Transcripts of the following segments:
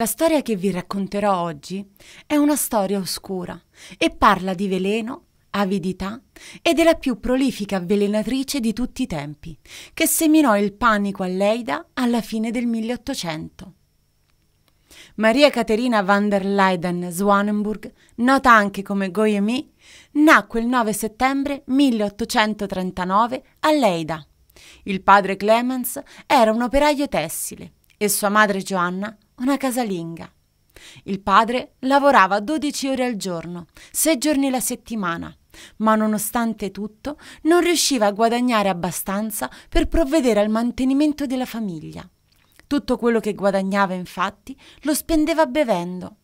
La storia che vi racconterò oggi è una storia oscura e parla di veleno, avidità ed è la più prolifica avvelenatrice di tutti i tempi, che seminò il panico a Leida alla fine del 1800. Maria Caterina van der Leyden Swanenburg, nota anche come Goyemi, nacque il 9 settembre 1839 a Leida. Il padre Clemens era un operaio tessile e sua madre Joanna una casalinga. Il padre lavorava 12 ore al giorno, 6 giorni la settimana, ma nonostante tutto non riusciva a guadagnare abbastanza per provvedere al mantenimento della famiglia. Tutto quello che guadagnava infatti lo spendeva bevendo.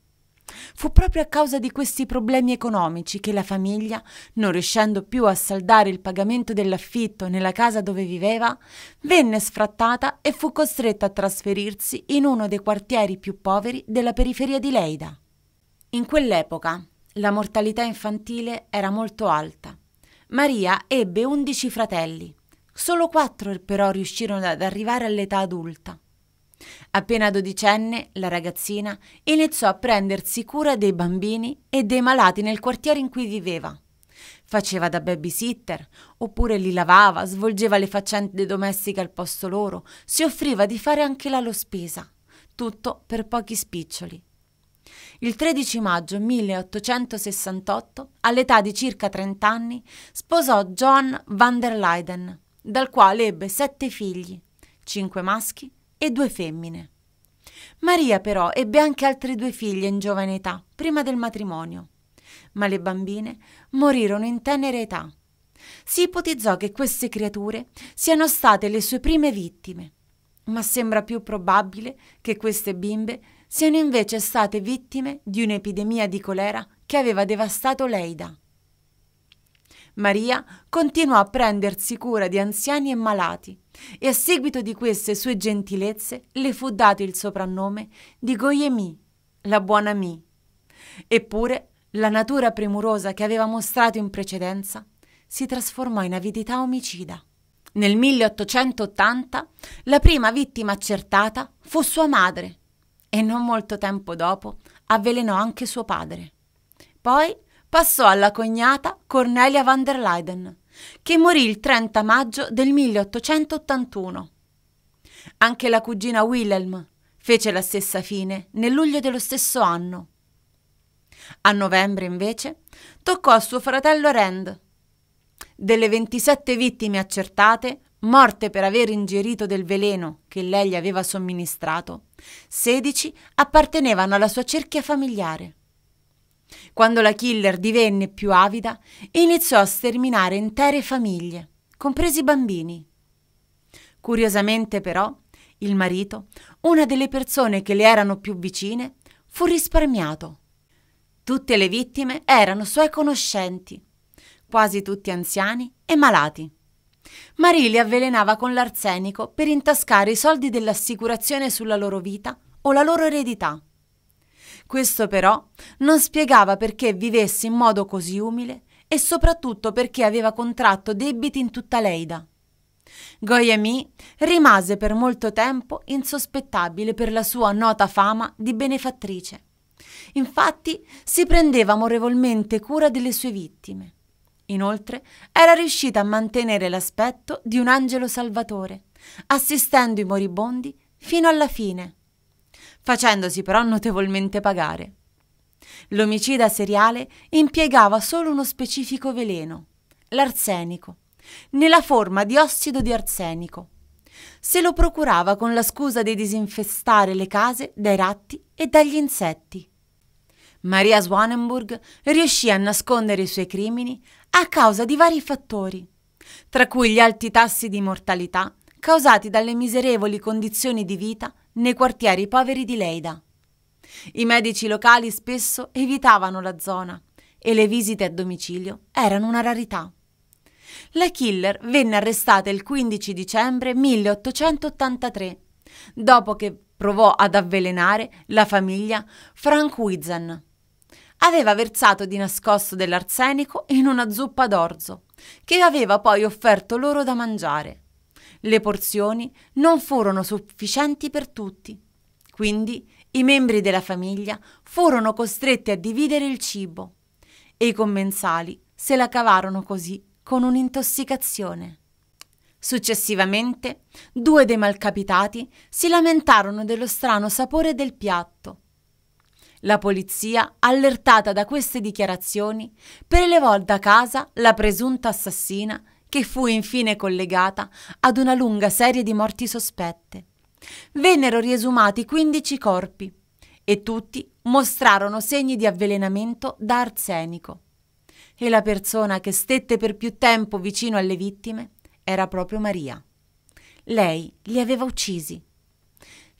Fu proprio a causa di questi problemi economici che la famiglia, non riuscendo più a saldare il pagamento dell'affitto nella casa dove viveva, venne sfrattata e fu costretta a trasferirsi in uno dei quartieri più poveri della periferia di Leida. In quell'epoca la mortalità infantile era molto alta. Maria ebbe undici fratelli. Solo quattro però riuscirono ad arrivare all'età adulta. Appena dodicenne, la ragazzina iniziò a prendersi cura dei bambini e dei malati nel quartiere in cui viveva. Faceva da babysitter, oppure li lavava, svolgeva le faccende domestiche al posto loro, si offriva di fare anche la spesa. Tutto per pochi spiccioli. Il 13 maggio 1868, all'età di circa 30 anni, sposò John van der Leyden, dal quale ebbe sette figli, cinque maschi e due femmine. Maria però ebbe anche altre due figlie in giovane età, prima del matrimonio, ma le bambine morirono in tenera età. Si ipotizzò che queste creature siano state le sue prime vittime, ma sembra più probabile che queste bimbe siano invece state vittime di un'epidemia di colera che aveva devastato Leida. Maria continuò a prendersi cura di anziani e malati e a seguito di queste sue gentilezze le fu dato il soprannome di Goyemi, la buona Mi. Eppure la natura premurosa che aveva mostrato in precedenza si trasformò in avidità omicida. Nel 1880 la prima vittima accertata fu sua madre e non molto tempo dopo avvelenò anche suo padre. Poi passò alla cognata Cornelia van der Leyden, che morì il 30 maggio del 1881. Anche la cugina Wilhelm fece la stessa fine nel luglio dello stesso anno. A novembre, invece, toccò a suo fratello Rand. Delle 27 vittime accertate, morte per aver ingerito del veleno che lei gli aveva somministrato, 16 appartenevano alla sua cerchia familiare. Quando la killer divenne più avida, iniziò a sterminare intere famiglie, compresi bambini. Curiosamente però, il marito, una delle persone che le erano più vicine, fu risparmiato. Tutte le vittime erano suoi conoscenti, quasi tutti anziani e malati. Marie li avvelenava con l'arsenico per intascare i soldi dell'assicurazione sulla loro vita o la loro eredità. Questo però non spiegava perché vivesse in modo così umile e soprattutto perché aveva contratto debiti in tutta l'Eida. Goyemi rimase per molto tempo insospettabile per la sua nota fama di benefattrice. Infatti si prendeva amorevolmente cura delle sue vittime. Inoltre era riuscita a mantenere l'aspetto di un angelo salvatore, assistendo i moribondi fino alla fine facendosi però notevolmente pagare. L'omicida seriale impiegava solo uno specifico veleno, l'arsenico, nella forma di ossido di arsenico. Se lo procurava con la scusa di disinfestare le case dai ratti e dagli insetti. Maria Swanenburg riuscì a nascondere i suoi crimini a causa di vari fattori, tra cui gli alti tassi di mortalità causati dalle miserevoli condizioni di vita nei quartieri poveri di Leida. I medici locali spesso evitavano la zona e le visite a domicilio erano una rarità. La killer venne arrestata il 15 dicembre 1883, dopo che provò ad avvelenare la famiglia Frank Wizen. Aveva versato di nascosto dell'arsenico in una zuppa d'orzo, che aveva poi offerto loro da mangiare. Le porzioni non furono sufficienti per tutti. Quindi i membri della famiglia furono costretti a dividere il cibo e i commensali se la cavarono così con un'intossicazione. Successivamente, due dei malcapitati si lamentarono dello strano sapore del piatto. La polizia, allertata da queste dichiarazioni, prelevò da casa la presunta assassina che fu infine collegata ad una lunga serie di morti sospette. Vennero riesumati 15 corpi e tutti mostrarono segni di avvelenamento da arsenico. E la persona che stette per più tempo vicino alle vittime era proprio Maria. Lei li aveva uccisi.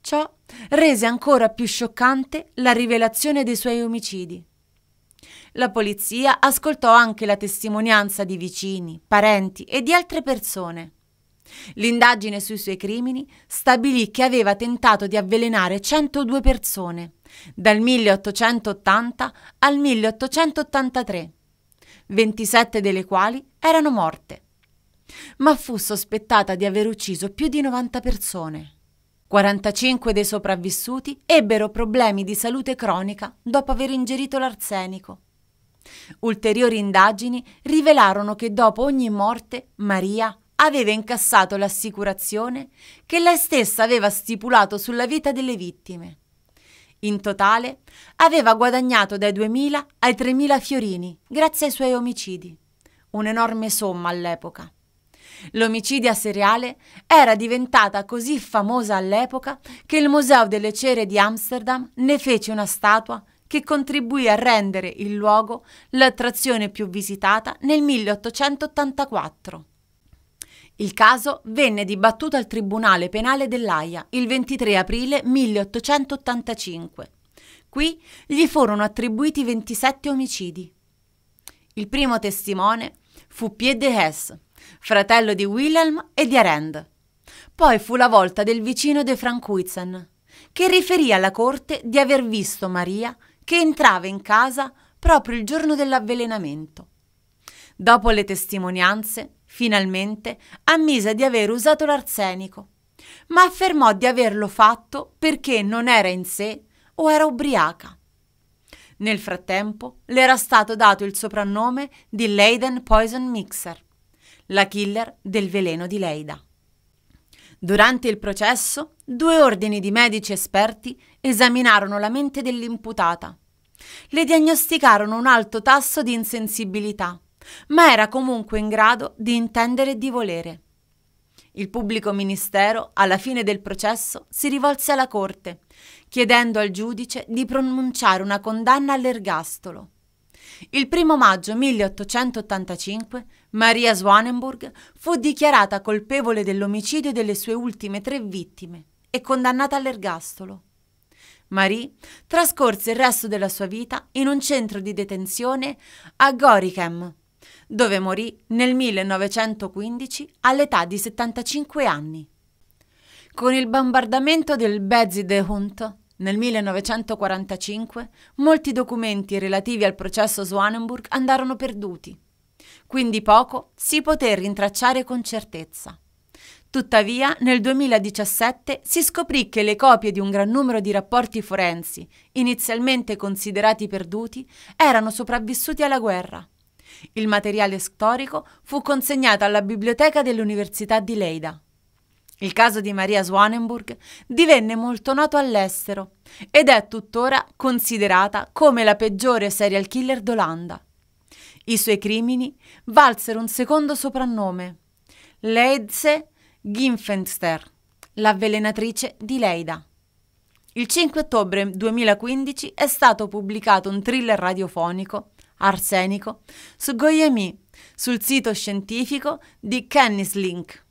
Ciò rese ancora più scioccante la rivelazione dei suoi omicidi. La polizia ascoltò anche la testimonianza di vicini, parenti e di altre persone. L'indagine sui suoi crimini stabilì che aveva tentato di avvelenare 102 persone dal 1880 al 1883, 27 delle quali erano morte. Ma fu sospettata di aver ucciso più di 90 persone. 45 dei sopravvissuti ebbero problemi di salute cronica dopo aver ingerito l'arsenico. Ulteriori indagini rivelarono che dopo ogni morte Maria aveva incassato l'assicurazione che lei stessa aveva stipulato sulla vita delle vittime. In totale aveva guadagnato dai 2.000 ai 3.000 fiorini grazie ai suoi omicidi, un'enorme somma all'epoca. L'omicidia seriale era diventata così famosa all'epoca che il Museo delle Cere di Amsterdam ne fece una statua che contribuì a rendere il luogo l'attrazione più visitata nel 1884. Il caso venne dibattuto al Tribunale Penale dell'Aia il 23 aprile 1885. Qui gli furono attribuiti 27 omicidi. Il primo testimone fu Pied de Hesse, fratello di Wilhelm e di Arend. Poi fu la volta del vicino De Frankuizen, che riferì alla corte di aver visto Maria che entrava in casa proprio il giorno dell'avvelenamento. Dopo le testimonianze, finalmente ammise di aver usato l'arsenico, ma affermò di averlo fatto perché non era in sé o era ubriaca. Nel frattempo le era stato dato il soprannome di Leiden Poison Mixer la killer del veleno di Leida. Durante il processo, due ordini di medici esperti esaminarono la mente dell'imputata. Le diagnosticarono un alto tasso di insensibilità, ma era comunque in grado di intendere e di volere. Il pubblico ministero, alla fine del processo, si rivolse alla Corte, chiedendo al giudice di pronunciare una condanna all'ergastolo. Il primo maggio 1885 Maria Swanenburg fu dichiarata colpevole dell'omicidio delle sue ultime tre vittime e condannata all'ergastolo. Marie trascorse il resto della sua vita in un centro di detenzione a Gorichem, dove morì nel 1915 all'età di 75 anni. Con il bombardamento del Bezzi de Hunt nel 1945, molti documenti relativi al processo Swanenburg andarono perduti. Quindi poco si poté rintracciare con certezza. Tuttavia, nel 2017 si scoprì che le copie di un gran numero di rapporti forensi, inizialmente considerati perduti, erano sopravvissuti alla guerra. Il materiale storico fu consegnato alla biblioteca dell'Università di Leida. Il caso di Maria Swanenburg divenne molto noto all'estero ed è tuttora considerata come la peggiore serial killer d'Olanda. I suoi crimini valsero un secondo soprannome, Leidze Ginfenster, l'avvelenatrice di Leida. Il 5 ottobre 2015 è stato pubblicato un thriller radiofonico, Arsenico, su Goyemi, sul sito scientifico di Kennislink.